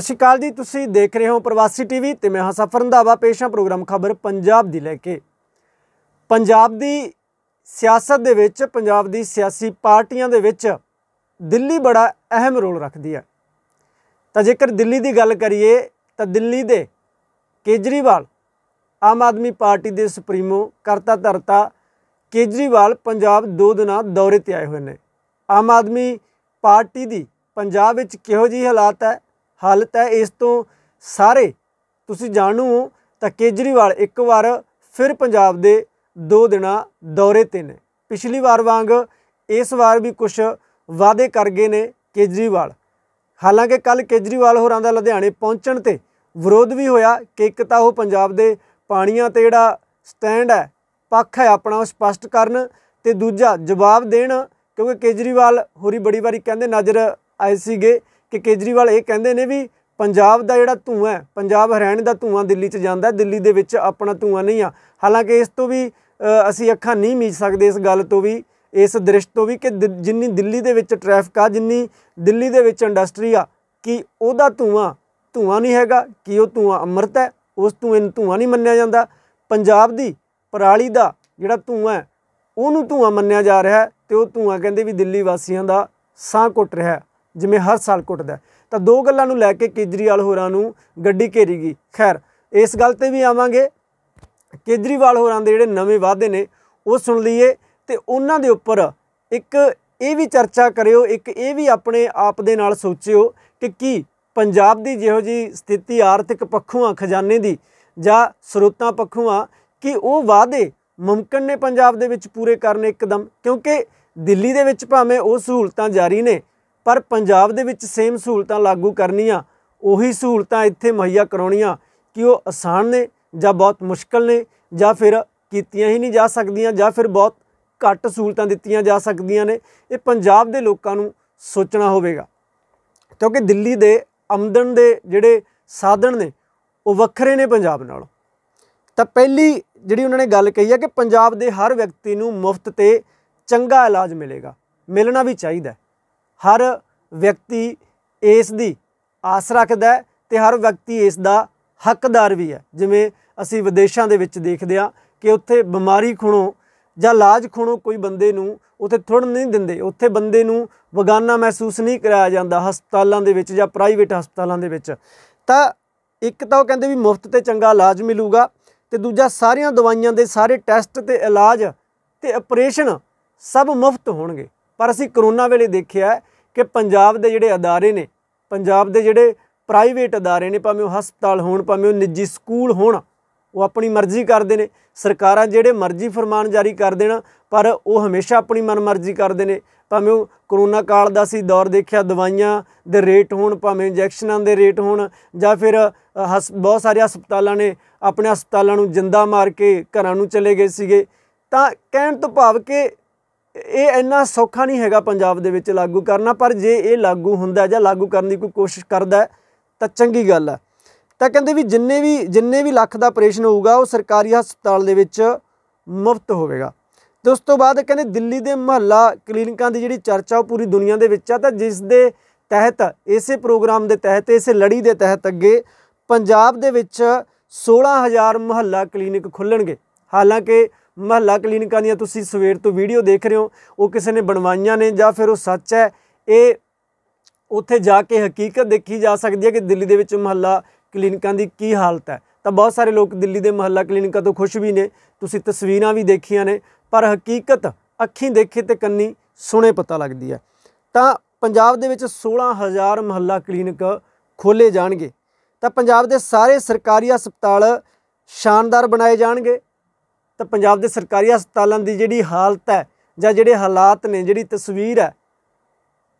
ਸਤਿ ਸ਼੍ਰੀ ਅਕਾਲ ਜੀ ਤੁਸੀਂ ਦੇਖ ਰਹੇ ਹੋ ਪ੍ਰਵਾਸੀ ਟੀਵੀ ਤੇ ਮੈਂ ਹਾਂ ਸਫਰ ਰੰਧਾਵਾ ਪੇਸ਼ਾ ਪ੍ਰੋਗਰਾਮ ਖਬਰ ਪੰਜਾਬ ਦੀ ਲੈ ਕੇ ਪੰਜਾਬ ਦੀ ਸਿਆਸਤ ਦੇ ਵਿੱਚ ਪੰਜਾਬ ਦੀ ਸਿਆਸੀ ਪਾਰਟੀਆਂ ਦੇ ਵਿੱਚ ਦਿੱਲੀ ਬੜਾ ਅਹਿਮ ਰੋਲ ਰੱਖਦੀ ਹੈ ਤਾਂ ਜੇਕਰ ਦਿੱਲੀ ਦੀ ਗੱਲ ਕਰੀਏ ਤਾਂ ਦਿੱਲੀ ਦੇ ਕੇਜਰੀਵਾਲ ਆਮ ਆਦਮੀ ਪਾਰਟੀ ਦੇ ਸੁਪਰੀਮੋ ਕਰਤਾ ਧਰਤਾ ਕੇਜਰੀਵਾਲ ਪੰਜਾਬ ਦੋ ਦਿਨਾਂ ਦੌਰੇ ਤੇ ਆਏ ਹੋਏ ਨੇ ਆਮ ਆਦਮੀ ਪਾਰਟੀ ਦੀ ਪੰਜਾਬ ਵਿੱਚ ਕਿਹੋ ਜਿਹੀ ਹਾਲਾਤ ਹੈ ਹਾਲਤ ਹੈ ਇਸ ਤੋਂ ਸਾਰੇ ਤੁਸੀਂ ਜਾਣੂ ਹੋ ਤਾਂ ਕੇਜਰੀਵਾਲ ਇੱਕ ਵਾਰ ਫਿਰ ਪੰਜਾਬ ਦੇ ਦੋ ਦਿਨਾਂ ਦੌਰੇ ਤੇ ਨੇ ਪਿਛਲੀ ਵਾਰ ਵਾਂਗ ਇਸ ਵਾਰ ਵੀ ਕੁਝ ਵਾਅਦੇ ਕਰ ਗਏ ਨੇ ਕੇਜਰੀਵਾਲ ਹਾਲਾਂਕਿ ਕੱਲ ਕੇਜਰੀਵਾਲ ਹੋਰਾਂ ਦਾ ਲੁਧਿਆਣੇ ਪਹੁੰਚਣ ਤੇ ਵਿਰੋਧ ਵੀ ਹੋਇਆ ਕਿ ਇੱਕ ਤਾਂ ਉਹ ਪੰਜਾਬ ਦੇ ਪਾਣੀਆਂ ਤੇ ਜਿਹੜਾ ਸਟੈਂਡ ਹੈ ਪੱਖ ਹੈ ਆਪਣਾ ਉਹ ਸਪਸ਼ਟ ਕਰਨ ਤੇ ਦੂਜਾ ਜਵਾਬ ਦੇਣ ਕਿਉਂਕਿ ਕੇਜਰੀਵਾਲ ਹੋਰੀ ਬੜੀ ਵਾਰੀ ਕਹਿੰਦੇ ਨਜ਼ਰ ਆਏ ਸੀਗੇ ਕਿ ਕੇਜਰੀਵਾਲ ਇਹ ਕਹਿੰਦੇ ਨੇ ਵੀ ਪੰਜਾਬ ਦਾ ਜਿਹੜਾ ਧੂਆਂ ਹੈ ਪੰਜਾਬ ਹਰਿਆਣੇ ਦਾ ਧੂਆਂ ਦਿੱਲੀ 'ਚ ਜਾਂਦਾ ਦਿੱਲੀ ਦੇ ਵਿੱਚ ਆਪਣਾ ਧੂਆਂ ਨਹੀਂ ਆ ਹਾਲਾਂਕਿ ਇਸ ਤੋਂ ਵੀ ਅਸੀਂ ਅੱਖਾਂ ਨਹੀਂ ਮੀਚ ਸਕਦੇ ਇਸ ਗੱਲ ਤੋਂ ਵੀ ਇਸ ਦ੍ਰਿਸ਼ ਤੋਂ ਵੀ ਕਿ ਜਿੰਨੀ ਦਿੱਲੀ ਦੇ ਵਿੱਚ ਟ੍ਰੈਫਿਕ ਆ ਜਿੰਨੀ ਦਿੱਲੀ ਦੇ ਵਿੱਚ ਇੰਡਸਟਰੀ ਆ ਕਿ ਉਹਦਾ ਧੂਆਂ ਧੂਆਂ ਨਹੀਂ ਹੈਗਾ ਕਿ ਉਹ ਧੂਆਂ ਅੰਮ੍ਰਿਤ ਹੈ ਉਸ ਧੂਏ ਨੂੰ ਧੂਆਂ ਨਹੀਂ ਮੰਨਿਆ ਜਾਂਦਾ ਪੰਜਾਬ ਦੀ ਪਰਾਲੀ ਦਾ ਜਿਹੜਾ ਧੂਆਂ ਹੈ ਉਹਨੂੰ ਧੂਆਂ ਮੰਨਿਆ ਜਾ ਰਿਹਾ ਤੇ ਉਹ ਧੂਆਂ ਕਹਿੰਦੇ ਵੀ ਦਿੱਲੀ ਵਾਸੀਆਂ ਦਾ ਸਾਹ ਘੁੱਟ ਰਿਹਾ ਜਿਵੇਂ ਹਰ ਸਾਲ ਕੁੱਟਦਾ ਤਾਂ ਦੋ ਗੱਲਾਂ ਨੂੰ ਲੈ ਕੇ ਕੇਜਰੀਵਾਲ ਹੋਰਾਂ ਨੂੰ ਗੱਡੀ ਘੇਰੀ ਗਈ ਖੈਰ ਇਸ ਗੱਲ ਤੇ ਵੀ ਆਵਾਂਗੇ ਕੇਜਰੀਵਾਲ ਹੋਰਾਂ ਦੇ ਜਿਹੜੇ ਨਵੇਂ ਵਾਅਦੇ ਨੇ ਉਹ ਸੁਣ ਲਈਏ ਤੇ ਉਹਨਾਂ ਦੇ ਉੱਪਰ ਇੱਕ ਇਹ ਵੀ ਚਰਚਾ ਕਰਿਓ ਇੱਕ ਇਹ ਵੀ ਆਪਣੇ ਆਪ ਦੇ ਨਾਲ ਸੋਚਿਓ ਕਿ ਕੀ ਪੰਜਾਬ ਦੀ ਜਿਹੋ ਜੀ ਸਥਿਤੀ ਆਰਥਿਕ ਪੱਖੋਂ ਆ ਖਜ਼ਾਨੇ ਦੀ ਜਾਂ ਸਰੋਤਾਂ ਪੱਖੋਂ ਆ ਕਿ ਉਹ ਵਾਅਦੇ ਮਮਕਨ ਨੇ ਪੰਜਾਬ ਦੇ ਵਿੱਚ ਪੂਰੇ ਕਰਨੇ ਇੱਕਦਮ ਕਿਉਂਕਿ ਦਿੱਲੀ ਦੇ ਵਿੱਚ ਭਾਵੇਂ ਉਹ ਸਹੂਲਤਾਂ ਜਾਰੀ ਨੇ ਪਰ ਪੰਜਾਬ ਦੇ ਵਿੱਚ ਸੇਮ ਸਹੂਲਤਾਂ ਲਾਗੂ ਕਰਨੀਆਂ ਉਹੀ ਸਹੂਲਤਾਂ ਇੱਥੇ ਮਹੱਈਆ ਕਰਾਉਣੀਆਂ ਕਿ ਉਹ ਆਸਾਨ ਨੇ ਜਾਂ ਬਹੁਤ ਮੁਸ਼ਕਲ ਨੇ ਜਾਂ ਫਿਰ ਕੀਤੀਆਂ ਹੀ ਨਹੀਂ ਜਾ ਸਕਦੀਆਂ ਜਾਂ ਫਿਰ ਬਹੁਤ ਘੱਟ ਸਹੂਲਤਾਂ ਦਿੱਤੀਆਂ ਜਾ ਸਕਦੀਆਂ ਨੇ ਇਹ ਪੰਜਾਬ ਦੇ ਲੋਕਾਂ ਨੂੰ ਸੋਚਣਾ ਹੋਵੇਗਾ ਕਿਉਂਕਿ ਦਿੱਲੀ ਦੇ ਆਮਦਨ ਦੇ ਜਿਹੜੇ ਸਾਧਨ ਨੇ ਉਹ ਵੱਖਰੇ ਨੇ ਪੰਜਾਬ ਨਾਲ ਤਾਂ ਪਹਿਲੀ ਜਿਹੜੀ ਉਹਨਾਂ ਨੇ ਗੱਲ ਕਹੀ ਹੈ ਕਿ ਪੰਜਾਬ ਦੇ ਹਰ ਵਿਅਕਤੀ ਨੂੰ ਮੁਫਤ ਤੇ ਚੰਗਾ ਇਲਾਜ ਮਿਲੇਗਾ ਮਿਲਣਾ ਵੀ ਚਾਹੀਦਾ ਹਰ ਵਿਅਕਤੀ ਇਸ ਦੀ ਆਸ ਰੱਖਦਾ ਤੇ ਹਰ ਵਿਅਕਤੀ ਇਸ ਦਾ ਹੱਕਦਾਰ ਵੀ ਹੈ ਜਿਵੇਂ ਅਸੀਂ ਵਿਦੇਸ਼ਾਂ ਦੇ ਵਿੱਚ ਦੇਖਦੇ ਆ ਕਿ ਉੱਥੇ ਬਿਮਾਰੀ ਖੁਣੋ ਜਾਂ ਇਲਾਜ ਖੁਣੋ ਕੋਈ ਬੰਦੇ ਨੂੰ ਉੱਥੇ ਥੁੜ ਨਹੀਂ ਦਿੰਦੇ ਉੱਥੇ ਬੰਦੇ ਨੂੰ ਬਗਾਨਾ ਮਹਿਸੂਸ ਨਹੀਂ ਕਰਾਇਆ ਜਾਂਦਾ ਹਸਪਤਾਲਾਂ ਦੇ ਵਿੱਚ ਜਾਂ ਪ੍ਰਾਈਵੇਟ ਹਸਪਤਾਲਾਂ ਦੇ ਵਿੱਚ ਤਾਂ ਇੱਕ ਤਾਂ ਉਹ ਕਹਿੰਦੇ ਵੀ ਮੁਫਤ ਤੇ ਚੰਗਾ ਇਲਾਜ ਮਿਲੂਗਾ ਤੇ ਦੂਜਾ ਸਾਰੀਆਂ ਦਵਾਈਆਂ ਦੇ ਸਾਰੇ ਟੈਸਟ ਤੇ ਇਲਾਜ ਤੇ ਆਪਰੇਸ਼ਨ ਸਭ ਮੁਫਤ ਹੋਣਗੇ ਪਰ ਅਸੀਂ ਕਰੋਨਾ ਵੇਲੇ ਦੇਖਿਆ ਕਿ ਪੰਜਾਬ ਦੇ ਜਿਹੜੇ ਅਦਾਰੇ ਨੇ ਪੰਜਾਬ ਦੇ ਜਿਹੜੇ ਪ੍ਰਾਈਵੇਟ ਅਦਾਰੇ ਨੇ ਭਾਵੇਂ ਉਹ ਹਸਪਤਾਲ ਹੋਣ ਭਾਵੇਂ ਉਹ ਨਿੱਜੀ ਸਕੂਲ ਹੋਣ ਉਹ ਆਪਣੀ ਮਰਜ਼ੀ ਕਰਦੇ ਨੇ ਸਰਕਾਰਾਂ ਜਿਹੜੇ ਮਰਜ਼ੀ ਫਰਮਾਨ ਜਾਰੀ ਕਰ ਦੇਣ ਪਰ ਉਹ ਹਮੇਸ਼ਾ ਆਪਣੀ ਮਨਮਰਜ਼ੀ ਕਰਦੇ ਨੇ ਭਾਵੇਂ ਉਹ ਕਰੋਨਾ ਕਾਲ ਦਾ ਸੀ ਦੌਰ ਦੇਖਿਆ ਦਵਾਈਆਂ ਦੇ ਰੇਟ ਹੋਣ ਭਾਵੇਂ ਇੰਜੈਕਸ਼ਨਾਂ ਦੇ ਰੇਟ ਹੋਣ ਜਾਂ ਫਿਰ ਬਹੁਤ ਸਾਰੇ ਹਸਪਤਾਲਾਂ ਨੇ ਆਪਣੇ ਹਸਪਤਾਲਾਂ ਨੂੰ ਜਿੰਦਾ ਮਾਰ ਕੇ ਘਰਾਂ ਨੂੰ ਚਲੇ ਗਏ ਸੀਗੇ ਤਾਂ ਕਹਿਣ ਤੋਂ ਭਾਵ ਕਿ ਇਹ ਇੰਨਾ ਸੌਖਾ ਨਹੀਂ ਹੈਗਾ ਪੰਜਾਬ ਦੇ ਵਿੱਚ ਲਾਗੂ ਕਰਨਾ ਪਰ ਜੇ ਇਹ ਲਾਗੂ ਹੁੰਦਾ ਜਾਂ ਲਾਗੂ ਕਰਨ ਦੀ ਕੋਈ ਕੋਸ਼ਿਸ਼ ਕਰਦਾ ਤਾਂ ਚੰਗੀ ਗੱਲ ਹੈ ਤਾਂ ਕਹਿੰਦੇ ਵੀ ਜਿੰਨੇ ਵੀ ਜਿੰਨੇ ਵੀ ਲੱਖ ਦਾ ਆਪਰੇਸ਼ਨ ਹੋਊਗਾ ਉਹ ਸਰਕਾਰੀ ਹਸਪਤਾਲ ਦੇ ਵਿੱਚ ਮੁਫਤ ਹੋਵੇਗਾ ਤੇ ਉਸ ਤੋਂ ਬਾਅਦ ਕਹਿੰਦੇ ਦਿੱਲੀ ਦੇ ਮਹੱਲਾ ਕਲੀਨਿਕਾਂ ਦੀ ਜਿਹੜੀ ਚਰਚਾ ਉਹ ਪੂਰੀ ਦੁਨੀਆ ਦੇ ਵਿੱਚ ਆ ਤਾਂ ਜਿਸ ਦੇ ਤਹਿਤ ਇਸੇ ਪ੍ਰੋਗਰਾਮ ਦੇ ਤਹਿਤ ਇਸੇ ਲੜੀ ਦੇ ਤਹਿਤ ਅੱਗੇ ਪੰਜਾਬ ਦੇ ਵਿੱਚ 16000 ਮਹੱਲਾ ਕਲੀਨਿਕ ਖੁੱਲਣਗੇ ਹਾਲਾਂਕਿ ਮਹੱਲਾ ਕਲੀਨਿਕਾਂ ਦੀਆਂ ਤੁਸੀਂ ਸਵੇਰ ਤੋਂ ਵੀਡੀਓ ਦੇਖ ਰਹੇ ਹੋ ਉਹ ਕਿਸੇ ਨੇ ਬਣਵਾਈਆਂ ਨੇ ਜਾਂ ਫਿਰ ਉਹ ਸੱਚ ਹੈ ਇਹ ਉੱਥੇ ਜਾ ਕੇ ਹਕੀਕਤ ਦੇਖੀ ਜਾ ਸਕਦੀ ਹੈ ਕਿ ਦਿੱਲੀ ਦੇ ਵਿੱਚ ਮਹੱਲਾ ਕਲੀਨਿਕਾਂ ਦੀ ਕੀ ਹਾਲਤ ਹੈ ਤਾਂ ਬਹੁਤ ਸਾਰੇ ਲੋਕ ਦਿੱਲੀ ਦੇ ਮਹੱਲਾ ਕਲੀਨਿਕਾਂ ਤੋਂ ਖੁਸ਼ ਵੀ ਨੇ ਤੁਸੀਂ ਤਸਵੀਰਾਂ ਵੀ ਦੇਖੀਆਂ ਨੇ ਪਰ ਹਕੀਕਤ ਅੱਖੀਂ ਦੇਖੇ ਤੇ ਕੰਨੀ ਸੁਣੇ ਪਤਾ ਲੱਗਦੀ ਹੈ ਤਾਂ ਪੰਜਾਬ ਦੇ ਵਿੱਚ 16000 ਮਹੱਲਾ ਕਲੀਨਿਕ ਖੋਲੇ ਜਾਣਗੇ ਤਾਂ ਪੰਜਾਬ ਦੇ ਸਾਰੇ ਸਰਕਾਰੀ ਹਸਪਤਾਲ ਸ਼ਾਨਦਾਰ ਬਣਾਏ ਜਾਣਗੇ ਤਾਂ ਪੰਜਾਬ ਦੇ ਸਰਕਾਰੀ ਹਸਪਤਾਲਾਂ ਦੀ ਜਿਹੜੀ ਹਾਲਤ ਹੈ ਜਾਂ ਜਿਹੜੇ ਹਾਲਾਤ ਨੇ ਜਿਹੜੀ ਤਸਵੀਰ ਹੈ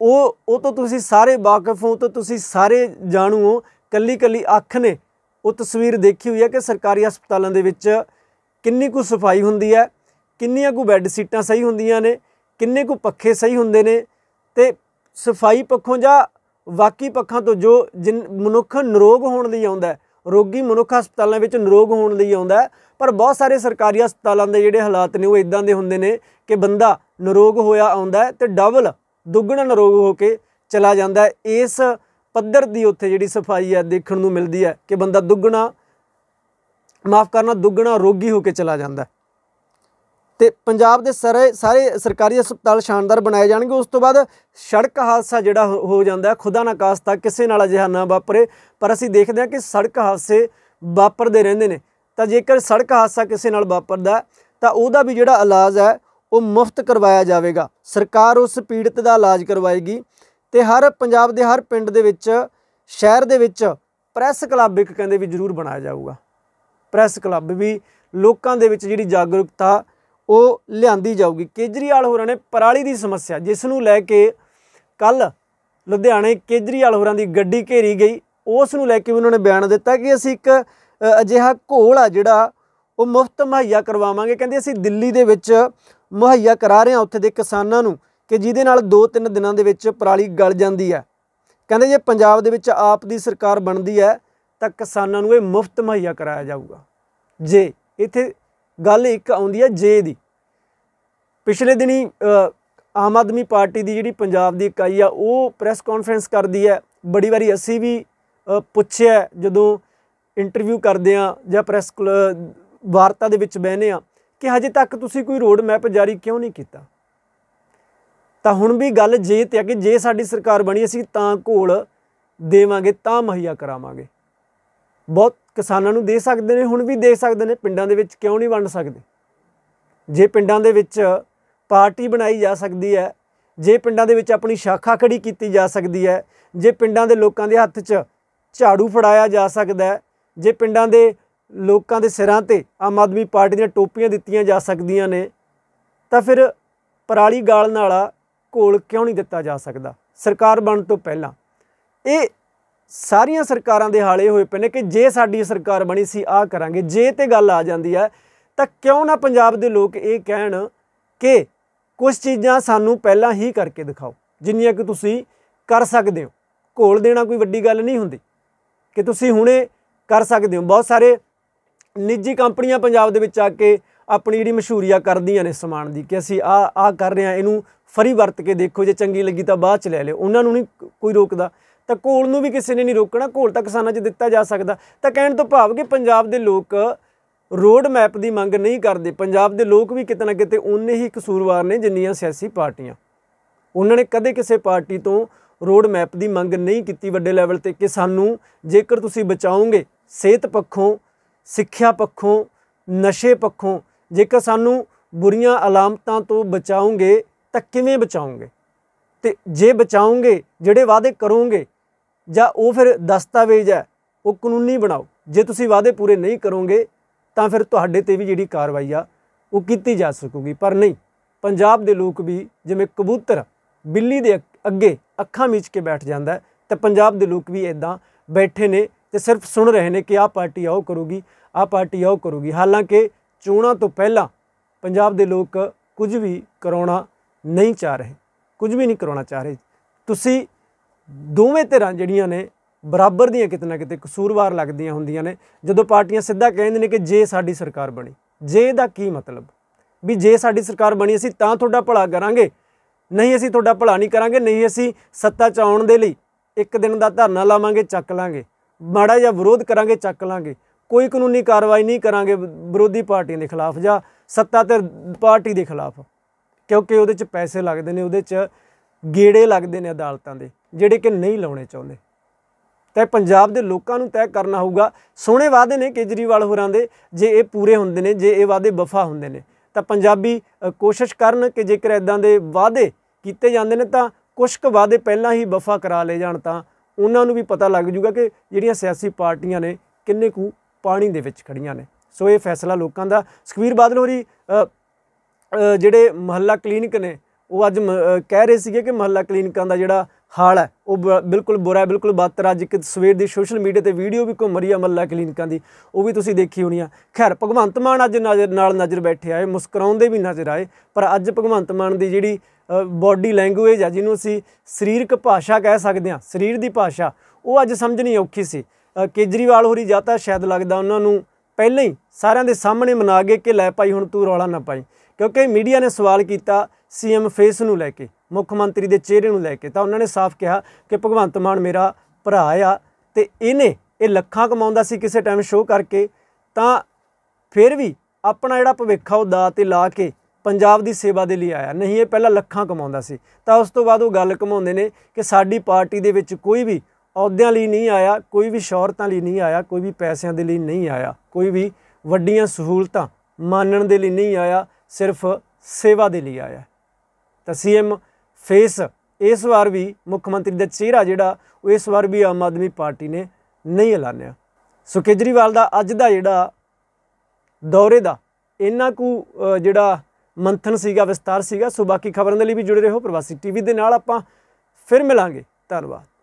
ਉਹ ਉਹ ਤੋਂ ਤੁਸੀਂ ਸਾਰੇ ਵਾਕਿਫ ਹੋ ਤਾਂ ਤੁਸੀਂ ਸਾਰੇ ਜਾਣੂ ਹੋ ਕੱਲੀ ਕੱਲੀ ਅੱਖ ਨੇ ਉਹ ਤਸਵੀਰ ਦੇਖੀ ਹੋਈ ਹੈ ਕਿ ਸਰਕਾਰੀ ਹਸਪਤਾਲਾਂ ਦੇ ਵਿੱਚ ਕਿੰਨੀ ਕੁ ਸਫਾਈ ਹੁੰਦੀ ਹੈ ਕਿੰਨੀਆਂ ਕੁ ਬੈੱਡ ਸੀਟਾਂ ਸਹੀ ਹੁੰਦੀਆਂ ਨੇ ਕਿੰਨੇ ਕੁ ਪੱਖੇ ਸਹੀ ਹੁੰਦੇ ਨੇ ਤੇ ਸਫਾਈ ਪੱਖੋਂ ਜਾਂ ਵਾਕੀ ਪੱਖਾਂ ਤੋਂ ਜੋ ਮਨੁੱਖ ਨਿਰੋਗ ਹੋਣ ਲਈ ਆਉਂਦਾ ਰੋਗੀ ਮਨੁੱਖ ਹਸਪਤਾਲਾਂ ਵਿੱਚ ਨਿਰੋਗ ਹੋਣ ਲਈ ਆਉਂਦਾ ਪਰ ਬਹੁਤ ਸਾਰੇ ਸਰਕਾਰੀ ਹਸਪਤਾਲਾਂ ਦੇ ਜਿਹੜੇ ਹਾਲਾਤ ਨੇ ਉਹ ਇਦਾਂ ਦੇ ਹੁੰਦੇ ਨੇ ਕਿ ਬੰਦਾ ਨਿਰੋਗ ਹੋਇਆ ਆਉਂਦਾ ਤੇ ਡਬਲ ਦੁੱਗਣਾ ਨਿਰੋਗ ਹੋ ਕੇ ਚਲਾ ਜਾਂਦਾ ਇਸ ਪੱਧਰ ਦੀ ਉੱਥੇ ਜਿਹੜੀ ਸਫਾਈ ਹੈ ਦੇਖਣ ਨੂੰ ਮਿਲਦੀ ਹੈ ਕਿ ਬੰਦਾ ਦੁੱਗਣਾ ਮਾਫ ਕਰਨਾ ਦੁੱਗਣਾ ਰੋਗੀ ਹੋ ਕੇ ਚਲਾ ਜਾਂਦਾ ਤੇ ਪੰਜਾਬ ਦੇ ਸਾਰੇ ਸਾਰੇ ਸਰਕਾਰੀ ਹਸਪਤਾਲ ਸ਼ਾਨਦਾਰ ਬਣਾਏ ਜਾਣਗੇ ਉਸ ਤੋਂ ਬਾਅਦ ਸੜਕ ਹਾਦਸਾ ਜਿਹੜਾ ਹੋ ਜਾਂਦਾ ਖੁਦਾ ਨਾ ਕਾਸਤਾ ਕਿਸੇ ਨਾਲ ਅਜਿਹਾ ਨਾ ਵਾਪਰੇ ਪਰ ਅਸੀਂ ਦੇਖਦੇ ਹਾਂ ਕਿ ਸੜਕ ਹਾਦਸੇ ਵਾਪਰਦੇ ਰਹਿੰਦੇ ਨੇ ਤਾਂ ਜੇਕਰ ਸੜਕ ਹਾਦਸਾ ਕਿਸੇ ਨਾਲ ਵਾਪਰਦਾ ਤਾਂ ਉਹਦਾ ਵੀ ਜਿਹੜਾ ਇਲਾਜ ਹੈ ਉਹ ਮੁਫਤ ਕਰਵਾਇਆ ਜਾਵੇਗਾ ਸਰਕਾਰ ਉਸ ਪੀੜਤ ਦਾ ਇਲਾਜ ਕਰਵਾਏਗੀ ਤੇ ਹਰ ਪੰਜਾਬ ਦੇ ਹਰ ਪਿੰਡ ਦੇ ਵਿੱਚ ਸ਼ਹਿਰ ਦੇ ਵਿੱਚ ਪ੍ਰੈਸ ਕਲੱਬ ਇੱਕ ਕਹਿੰਦੇ ਵੀ ਜ਼ਰੂਰ ਬਣਾਇਆ ਜਾਊਗਾ ਪ੍ਰੈਸ ਕਲੱਬ ਵੀ ਲੋਕਾਂ ਦੇ ਵਿੱਚ ਜਿਹੜੀ ਜਾਗਰੂਕਤਾ ਉਹ ਲਿਆਂਦੀ ਜਾਊਗੀ ਕੇਜਰੀਵਾਲ ਹੋਰਾਂ ਨੇ ਪਰਾਲੀ ਦੀ ਸਮੱਸਿਆ ਜਿਸ ਨੂੰ ਲੈ ਕੇ ਕੱਲ ਲੁਧਿਆਣੇ ਕੇਜਰੀਵਾਲ ਹੋਰਾਂ ਦੀ ਗੱਡੀ ਘੇਰੀ ਗਈ ਉਸ ਨੂੰ ਲੈ ਕੇ ਉਹਨਾਂ ਨੇ ਬਿਆਨ ਦਿੱਤਾ ਕਿ ਅਸੀਂ ਇੱਕ ਅਜਿਹਾ ਘੋਲ ਆ ਜਿਹੜਾ ਉਹ ਮੁਫਤ ਮਹਈਆ ਕਰਵਾਵਾਂਗੇ ਕਹਿੰਦੇ ਅਸੀਂ ਦਿੱਲੀ ਦੇ ਵਿੱਚ ਮਹਈਆ ਕਰਾ ਰਹੇ ਹਾਂ ਉੱਥੇ ਦੇ ਕਿਸਾਨਾਂ ਨੂੰ ਕਿ ਜਿਹਦੇ ਨਾਲ 2-3 ਦਿਨਾਂ ਦੇ ਵਿੱਚ ਪਰਾਲੀ ਗਲ ਜਾਂਦੀ ਹੈ ਕਹਿੰਦੇ ਜੇ ਪੰਜਾਬ ਦੇ ਵਿੱਚ ਆਪ ਦੀ ਸਰਕਾਰ ਬਣਦੀ ਹੈ ਤਾਂ ਕਿਸਾਨਾਂ ਨੂੰ ਇਹ ਮੁਫਤ ਮਹਈਆ ਕਰਾਇਆ ਜਾਊਗਾ ਜੇ ਇੱਥੇ ਗੱਲ ਇੱਕ ਆਉਂਦੀ ਹੈ ਜੇ ਦੀ ਪਿਛਲੇ ਦਿਨੀ ਆਮ ਆਦਮੀ ਪਾਰਟੀ ਦੀ ਜਿਹੜੀ ਪੰਜਾਬ ਦੀ ਇਕਾਈ ਆ ਉਹ ਪ੍ਰੈਸ ਕਾਨਫਰੰਸ ਕਰਦੀ ਹੈ ਬੜੀ ਵਾਰੀ ਅਸੀਂ ਵੀ ਪੁੱਛਿਆ ਜਦੋਂ ਇੰਟਰਵਿਊ ਕਰਦੇ ਆ ਜਾਂ ਪ੍ਰੈਸ ਵਾਰਤਾ ਦੇ ਵਿੱਚ ਬਹਿਨੇ ਆ ਕਿ ਹਜੇ ਤੱਕ ਤੁਸੀਂ ਕੋਈ ਰੋਡ ਮੈਪ ਜਾਰੀ ਕਿਉਂ ਨਹੀਂ ਕੀਤਾ ਤਾਂ ਹੁਣ ਵੀ ਗੱਲ ਜੇ ਤੇ ਆ ਕਿ ਜੇ ਸਾਡੀ ਸਰਕਾਰ ਬਣੀ ਅਸੀਂ ਤਾਂ ਘੋਲ ਦੇਵਾਂਗੇ ਤਾਂ ਮਹਈਆ ਕਰਾਵਾਂਗੇ ਬਹੁਤ ਕਿਸਾਨਾਂ ਨੂੰ ਦੇ ਸਕਦੇ ਨੇ ਹੁਣ ਵੀ ਦੇ ਸਕਦੇ ਨੇ ਪਿੰਡਾਂ ਦੇ ਵਿੱਚ ਕਿਉਂ ਨਹੀਂ ਵੰਡ ਸਕਦੇ ਜੇ ਪਿੰਡਾਂ ਦੇ ਵਿੱਚ ਪਾਰਟੀ ਬਣਾਈ ਜਾ ਸਕਦੀ ਹੈ ਜੇ ਪਿੰਡਾਂ ਦੇ ਵਿੱਚ ਆਪਣੀ ਸ਼ਾਖਾ ਖੜੀ ਕੀਤੀ ਜਾ ਸਕਦੀ ਹੈ ਜੇ ਪਿੰਡਾਂ ਦੇ ਲੋਕਾਂ ਦੇ ਹੱਥ 'ਚ ਝਾੜੂ ਫੜਾਇਆ ਜਾ ਸਕਦਾ ਹੈ ਜੇ ਪਿੰਡਾਂ ਦੇ ਲੋਕਾਂ ਦੇ ਸਿਰਾਂ ਤੇ ਆਮ ਆਦਮੀ ਪਾਰਟੀ ਦੀਆਂ ਟੋਪੀਆਂ ਦਿੱਤੀਆਂ ਜਾ ਸਕਦੀਆਂ ਨੇ ਤਾਂ ਫਿਰ ਪਰਾਲੀ ਗਾਲਣ ਵਾਲਾ ਘੋਲ ਕਿਉਂ ਨਹੀਂ ਦਿੱਤਾ ਜਾ ਸਕਦਾ ਸਰਕਾਰ ਬਣਨ ਤੋਂ ਪਹਿਲਾਂ ਇਹ ਸਾਰੀਆਂ ਸਰਕਾਰਾਂ ਦੇ ਹਾਲੇ ਹੋਏ ਪਏ ਨੇ ਕਿ ਜੇ ਸਾਡੀ ਸਰਕਾਰ ਬਣੀ ਸੀ ਆ ਕਰਾਂਗੇ ਜੇ ਤੇ ਗੱਲ ਆ ਜਾਂਦੀ ਹੈ ਤਾਂ ਕਿਉਂ ਨਾ ਪੰਜਾਬ ਦੇ ਲੋਕ ਇਹ ਕਹਿਣ ਕਿ ਕੁਝ ਚੀਜ਼ਾਂ ਸਾਨੂੰ ਪਹਿਲਾਂ ਹੀ ਕਰਕੇ ਦਿਖਾਓ ਜਿੰਨੀਆਂ ਕਿ ਤੁਸੀਂ ਕਰ ਸਕਦੇ ਹੋ ਘੋਲ ਦੇਣਾ ਕੋਈ ਵੱਡੀ ਗੱਲ ਨਹੀਂ ਹੁੰਦੀ ਕਿ ਤੁਸੀਂ ਹੁਣੇ ਕਰ ਸਕਦੇ ਹੋ ਬਹੁਤ ਸਾਰੇ ਨਿੱਜੀ ਕੰਪਨੀਆਂ ਪੰਜਾਬ ਦੇ ਵਿੱਚ ਆ ਕੇ ਆਪਣੀ ਜਿਹੜੀ ਮਸ਼ਹੂਰੀਆ ਕਰਦੀਆਂ ਨੇ ਸਮਾਨ ਦੀ ਕਿ ਅਸੀਂ ਆ ਆ ਕਰ ਰਹੇ ਹਾਂ ਇਹਨੂੰ ਫਰੀ ਵਰਤ ਕੇ ਦੇਖੋ ਜੇ ਚੰਗੀ ਲੱਗੀ ਤਾਂ ਬਾਅਦ ਚ ਲੈ ਲਿਓ ਉਹਨਾਂ ਨੂੰ ਨਹੀਂ ਕੋਈ ਰੋਕਦਾ ਤਾਂ ਘੋਲ ਨੂੰ ਵੀ ਕਿਸੇ ਨੇ ਨਹੀਂ ਰੋਕਣਾ ਘੋਲ ਤਾਂ ਕਿਸਾਨਾਂ 'ਚ ਦਿੱਤਾ ਜਾ ਸਕਦਾ ਤਾਂ ਕਹਿਣ ਤੋਂ ਭਾਵ ਕਿ ਪੰਜਾਬ ਦੇ ਲੋਕ ਰੋਡ ਮੈਪ ਦੀ ਮੰਗ ਨਹੀਂ ਕਰਦੇ ਪੰਜਾਬ ਦੇ ਲੋਕ ਵੀ ਕਿਤੇ ਨਾ ਕਿਤੇ ਉਨੇ ਹੀ ਕਸੂਰਵਾਰ ਨੇ ਜਿੰਨੀਆਂ ਸਿਆਸੀ ਪਾਰਟੀਆਂ ਉਹਨਾਂ ਨੇ ਕਦੇ ਕਿਸੇ ਪਾਰਟੀ ਤੋਂ ਰੋਡ ਮੈਪ ਦੀ ਮੰਗ ਨਹੀਂ ਕੀਤੀ ਵੱਡੇ ਲੈਵਲ ਤੇ ਕਿ ਸਾਨੂੰ ਜੇਕਰ ਤੁਸੀਂ ਬਚਾਓਗੇ ਸਿਹਤ ਪੱਖੋਂ ਸਿੱਖਿਆ ਪੱਖੋਂ ਨਸ਼ੇ ਪੱਖੋਂ ਜੇਕਰ ਸਾਨੂੰ ਬੁਰੀਆਂ ਅਲਾਮਤਾਂ ਤੋਂ ਬਚਾਓਗੇ ਤਾਂ ਕਿਵੇਂ ਬਚਾਓਗੇ ਤੇ ਜੇ ਬਚਾਓਗੇ ਜਿਹੜੇ ਵਾਅਦੇ ਕਰੋਗੇ ਜਾਂ ਉਹ ਫਿਰ ਦਸਤਾਵੇਜ਼ ਹੈ ਉਹ ਕਾਨੂੰਨੀ ਬਣਾਓ ਜੇ ਤੁਸੀਂ ਵਾਅਦੇ ਪੂਰੇ ਨਹੀਂ ਕਰੋਗੇ ਤਾਂ ਫਿਰ ਤੁਹਾਡੇ ਤੇ ਵੀ ਜਿਹੜੀ ਕਾਰਵਾਈ ਆ ਉਹ ਕੀਤੀ ਜਾ ਸਕੂਗੀ ਪਰ ਨਹੀਂ ਪੰਜਾਬ ਦੇ ਲੋਕ ਵੀ ਜਿਵੇਂ ਕਬੂਤਰ ਬਿੱਲੀ ਦੇ ਅੱਗੇ ਅੱਖਾਂ ਮੀਚ ਕੇ ਬੈਠ ਜਾਂਦਾ ਤੇ ਪੰਜਾਬ ਦੇ ਲੋਕ ਵੀ ਇਦਾਂ ਬੈਠੇ ਨੇ ਤੇ ਸਿਰਫ ਸੁਣ ਰਹੇ ਨੇ ਕਿ ਆਹ ਪਾਰਟੀ ਆਓ ਕਰੂਗੀ ਆਹ ਪਾਰਟੀ ਆਓ ਕਰੂਗੀ ਹਾਲਾਂਕਿ ਚੋਣਾਂ ਤੋਂ ਪਹਿਲਾਂ ਪੰਜਾਬ ਦੇ ਲੋਕ ਕੁਝ ਵੀ ਕਰਾਉਣਾ ਨਹੀਂ ਚਾਹ ਰਹੇ ਕੁਝ ਵੀ ਨਹੀਂ ਕਰਾਉਣਾ ਚਾਹ ਰਹੇ ਤੁਸੀਂ ਦੋਵੇਂ ਧਿਰਾਂ ਜਿਹੜੀਆਂ ਨੇ ਬਰਾਬਰ ਦੀਆਂ ਕਿਤਨਾ ਕਿਤੇ ਕਸੂਰਵਾਰ ਲੱਗਦੀਆਂ ਹੁੰਦੀਆਂ ਨੇ ਜਦੋਂ ਪਾਰਟੀਆਂ ਸਿੱਧਾ ਕਹਿੰਦੇ ਨੇ ਕਿ ਜੇ ਸਾਡੀ ਸਰਕਾਰ ਬਣੀ ਜੇ ਦਾ ਕੀ ਮਤਲਬ ਵੀ ਜੇ ਸਾਡੀ ਸਰਕਾਰ ਬਣੀ ਅਸੀਂ ਤਾਂ ਤੁਹਾਡਾ ਭਲਾ ਕਰਾਂਗੇ ਨਹੀਂ ਅਸੀਂ ਤੁਹਾਡਾ ਭਲਾ ਨਹੀਂ ਕਰਾਂਗੇ ਨਹੀਂ ਅਸੀਂ ਸੱਤਾ 'ਚ ਆਉਣ ਦੇ ਲਈ ਇੱਕ ਦਿਨ ਦਾ ਧਰਨਾ ਲਾਵਾਂਗੇ ਚੱਕ ਲਾਂਗੇ ਮਾੜਾ ਜਿਹਾ ਵਿਰੋਧ ਕਰਾਂਗੇ ਚੱਕ ਲਾਂਗੇ ਕੋਈ ਕਾਨੂੰਨੀ ਕਾਰਵਾਈ ਨਹੀਂ ਕਰਾਂਗੇ ਵਿਰੋਧੀ ਪਾਰਟੀਆਂ ਦੇ ਖਿਲਾਫ ਜਾਂ ਸੱਤਾ ਤੇ ਪਾਰਟੀ ਦੇ ਖਿਲਾਫ ਕਿਉਂਕਿ ਉਹਦੇ 'ਚ ਪੈਸੇ ਲੱਗਦੇ ਨੇ ਉਹਦੇ 'ਚ ਗੇੜੇ ਲੱਗਦੇ ਨੇ ਅਦਾਲਤਾਂ ਦੇ ਜਿਹੜੇ ਕਿ ਨਹੀਂ ਲਾਉਣੇ ਚਾਹੁੰਦੇ ਤਾਂ ਪੰਜਾਬ ਦੇ ਲੋਕਾਂ ਨੂੰ ਤੈਅ ਕਰਨਾ ਹੋਊਗਾ ਸੋਹਣੇ ਵਾਅਦੇ ਨੇ ਕੇਜਰੀਵਾਲ ਹੋਰਾਂ ਦੇ ਜੇ ਇਹ ਪੂਰੇ ਹੁੰਦੇ ਨੇ ਜੇ ਇਹ ਵਾਅਦੇ ਵਫਾ ਹੁੰਦੇ ਨੇ ਤਾਂ ਪੰਜਾਬੀ ਕੋਸ਼ਿਸ਼ ਕਰਨ ਕਿ ਜੇਕਰ ਇਦਾਂ ਦੇ ਵਾਅਦੇ ਕੀਤੇ ਜਾਂਦੇ ਨੇ ਤਾਂ ਕੁਝ ਕੁ ਵਾਅਦੇ ਪਹਿਲਾਂ ਹੀ ਵਫਾ ਕਰਾ ਲਏ ਜਾਣ ਤਾਂ ਉਹਨਾਂ ਨੂੰ ਵੀ ਪਤਾ ਲੱਗ ਜੂਗਾ ਕਿ ਜਿਹੜੀਆਂ ਸਿਆਸੀ ਪਾਰਟੀਆਂ ਨੇ ਕਿੰਨੇ ਕੁ ਪਾਣੀ ਦੇ ਵਿੱਚ ਖੜੀਆਂ ਨੇ ਸੋ ਇਹ ਫੈਸਲਾ ਲੋਕਾਂ ਦਾ ਸੁਖਵੀਰ ਬਾਦਲ ਹੋਰੀ ਜਿਹੜੇ ਮਹੱਲਾ ਕਲੀਨਿਕ ਨੇ ਉਹ ਅੱਜ ਕਹਿ ਰਹੇ ਸੀਗੇ ਕਿ ਮਹੱਲਾ ਕਲੀਨਿਕਾਂ ਦਾ ਜਿਹੜਾ ਹਾਲ ਹੈ ਉਹ ਬਿਲਕੁਲ ਬੁਰਾ ਹੈ ਬਿਲਕੁਲ ਬਦਤਰ ਅੱਜ ਇੱਕ ਸਵੇਰ ਦੀ ਸੋਸ਼ਲ ਮੀਡੀਆ ਤੇ ਵੀਡੀਓ ਵੀ ਕੋ ਮਰੀਆ ਮੱਲਾ ਕਲੀਨਿਕਾਂ ਦੀ ਉਹ ਵੀ ਤੁਸੀਂ ਦੇਖੀ ਹੋਣੀ ਆ ਖੈਰ ਭਗਵੰਤ ਮਾਨ ਅੱਜ ਨਜ਼ਰ ਨਾਲ ਨਜ਼ਰ ਬੈਠੇ ਆਏ ਮੁਸਕਰਾਉਂਦੇ ਵੀ ਨਜ਼ਰ ਆਏ ਪਰ ਅੱਜ ਭਗਵੰਤ ਮਾਨ ਦੀ ਜਿਹੜੀ ਬਾਡੀ ਲੈਂਗੁਏਜ ਆ ਜਿਹਨੂੰ ਅਸੀਂ ਸਰੀਰਕ ਭਾਸ਼ਾ ਕਹਿ ਸਕਦੇ ਆ ਸਰੀਰ ਦੀ ਭਾਸ਼ਾ ਉਹ ਅੱਜ ਸਮਝਣੀ ਔਖੀ ਸੀ ਕੇਜਰੀਵਾਲ ਹੋਰੀ ਜਾਂ ਤਾਂ ਸ਼ਾਇਦ ਲੱਗਦਾ ਉਹਨਾਂ ਨੂੰ ਪਹਿਲਾਂ ਹੀ ਸਾਰਿਆਂ ਦੇ ਸਾਹਮਣੇ ਮਨਾ ਗਏ ਕਿ ਲੈ ਭਾਈ ਹੁਣ ਤੂੰ ਰੌਲਾ ਨਾ ਪਾਈ ਕਿਉਂਕਿ ਮੀਡੀਆ ਨੇ ਸਵਾਲ ਕੀਤਾ ਸੀਐਮ ਫੇਸ ਨੂੰ ਲੈ ਕੇ ਮੁੱਖ ਮੰਤਰੀ ਦੇ ਚਿਹਰੇ ਨੂੰ ਲੈ ਕੇ ਤਾਂ ਉਹਨਾਂ ਨੇ ਸਾਫ਼ ਕਿਹਾ ਕਿ ਭਗਵੰਤ ਮਾਨ ਮੇਰਾ ਭਰਾ ਆ ਤੇ ਇਹਨੇ ਇਹ ਲੱਖਾਂ ਕਮਾਉਂਦਾ ਸੀ ਕਿਸੇ ਟਾਈਮ ਸ਼ੋਅ ਕਰਕੇ ਤਾਂ ਫਿਰ ਵੀ ਆਪਣਾ ਜਿਹੜਾ ਭਵਿੱਖ ਆ ਉਹ ਦਾ ਤੇ ਲਾ ਕੇ ਪੰਜਾਬ ਦੀ ਸੇਵਾ ਦੇ ਲਈ ਆਇਆ ਨਹੀਂ ਇਹ ਪਹਿਲਾਂ ਲੱਖਾਂ ਕਮਾਉਂਦਾ ਸੀ ਤਾਂ ਉਸ ਤੋਂ ਬਾਅਦ ਉਹ ਗੱਲ ਕਮਾਉਂਦੇ ਨੇ ਕਿ ਸਾਡੀ ਪਾਰਟੀ ਦੇ ਵਿੱਚ ਕੋਈ ਵੀ ਅਹੁਦਿਆਂ ਲਈ ਨਹੀਂ ਆਇਆ ਕੋਈ ਵੀ ਸ਼ੌਹਰਤਾਂ ਲਈ ਨਹੀਂ ਆਇਆ ਕੋਈ ਵੀ ਪੈਸਿਆਂ ਦੇ ਲਈ ਨਹੀਂ ਆਇਆ ਕੋਈ ਵੀ ਵੱਡੀਆਂ ਸਹੂਲਤਾਂ ਮਾਨਣ ਦੇ ਲਈ ਨਹੀਂ ਆਇਆ ਸਿਰਫ ਸੇਵਾ ਦੇ ਲਈ ਆਇਆ ਤਾਂ ਸੀਐਮ ਫੇਸ ਇਸ ਵਾਰ ਵੀ ਮੁੱਖ ਮੰਤਰੀ ਦਾ ਚਿਹਰਾ ਜਿਹੜਾ ਉਹ ਇਸ ਵਾਰ ਵੀ ਆਮ ਆਦਮੀ ਪਾਰਟੀ ਨੇ ਨਹੀਂ ਐਲਾਨਿਆ ਸੋ ਕੇਜਰੀਵਾਲ ਦਾ ਅੱਜ ਦਾ ਜਿਹੜਾ ਦੌਰੇ ਦਾ ਇੰਨਾ ਕੁ ਜਿਹੜਾ ਮੰਥਨ ਸੀਗਾ ਵਿਸਤਾਰ ਸੀਗਾ ਸੋ ਬਾਕੀ ਖਬਰਾਂ ਦੇ ਲਈ ਵੀ ਜੁੜੇ ਰਹੋ ਪ੍ਰਵਾਸੀ ਟੀਵੀ ਦੇ ਨਾਲ ਆਪਾਂ ਫਿਰ ਮਿਲਾਂਗੇ ਧੰਨਵਾਦ